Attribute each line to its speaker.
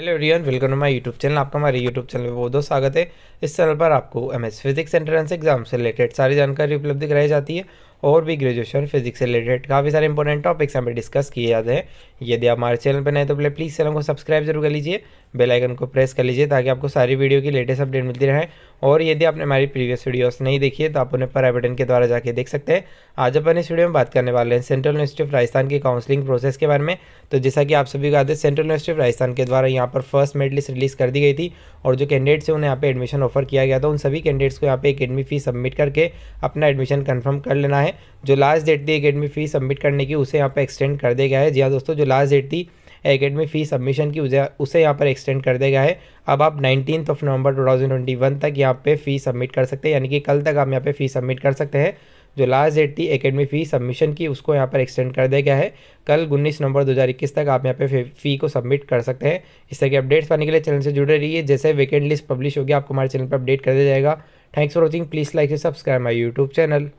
Speaker 1: hello रियन welcome to my YouTube channel आपका हमारे यूट्यूब चैनल में बहुत बहुत स्वागत है इस चैनल पर आपको एमएस फिजिक्स एंट्रेंस एग्जाम से रिलेटेड सारी जानकारी उपलब्ध कराई जाती है और भी ग्रेजुएशन फिजिक्स से रिलेटेड काफ़ी सारे इंपॉर्टेंट टॉपिक्स हमें डिस्कस किए जाते हैं यदि आप हमारे चैनल पर नए तो पहले प्लीज़ चैनल को सब्सक्राइब जरूर कर लीजिए बेल आइकन को प्रेस कर लीजिए ताकि आपको सारी वीडियो की लेटेस्ट अपडेट मिलती रहे और यदि आपने हमारी प्रीवियस वीडियोस नहीं देखी है तो आप उन्हें पर के द्वारा जाके देख सकते हैं आज अपन इस वीडियो में बात करने वाले हैं सेंट्रल यूनिवर्सिटी ऑफ राजस्थान की काउंसलिंग प्रोसेस के बारे में तो जैसा कि आप सभी को आदत सेंट्रल यूनिवर्सिटी ऑफ राजस्थान के द्वारा यहाँ पर फर्स्ट मेड लिस्ट रिलीज़ कर दी गई थी और जो कैंडिडेट्स हैं उन्हें यहाँ पे एडमिशन ऑफर किया गया था उन सभी कैंडिडेट्स को यहाँ पे एकेडमी फीस सबमिट करके अपना एडमिशन कन्फर्म कर लेना है है जो लास्ट डेट थी अकेडमी फ़ीस सबमिट करने की उसे यहाँ पर एक्सटेंड कर दिया गया है जी हाँ दोस्तों जो लास्ट डेट थी एकेडमी फ़ीस सबमिशन की उसे यहाँ पर एक्सटेंड कर दिया गया है अब आप नाइनटीन ऑफ नवंबर 2021 तक यहाँ पर फ़ी सबमिट कर सकते हैं यानी कि कल तक आप यहाँ पर फ़ी सबमिट कर सकते हैं जो लास्ट डेट थी एकेडमी फ़ी सबमिशन की उसको यहाँ पर एक्सटेंड कर दिया गया है कल उन्नीस नवंबर 2021 तक आप यहाँ पे फ़ी को सबमिट कर सकते हैं इस तरह के अपडेट्स पाने के लिए चैनल से जुड़े रहिए जैसे वेकेंट लिस्ट पब्लिश होगी आपको हमारे चैनल पर अपडेट कर दिया जाएगा thanks for watching please like से सब्सक्राइब माई यूट्यूब चैनल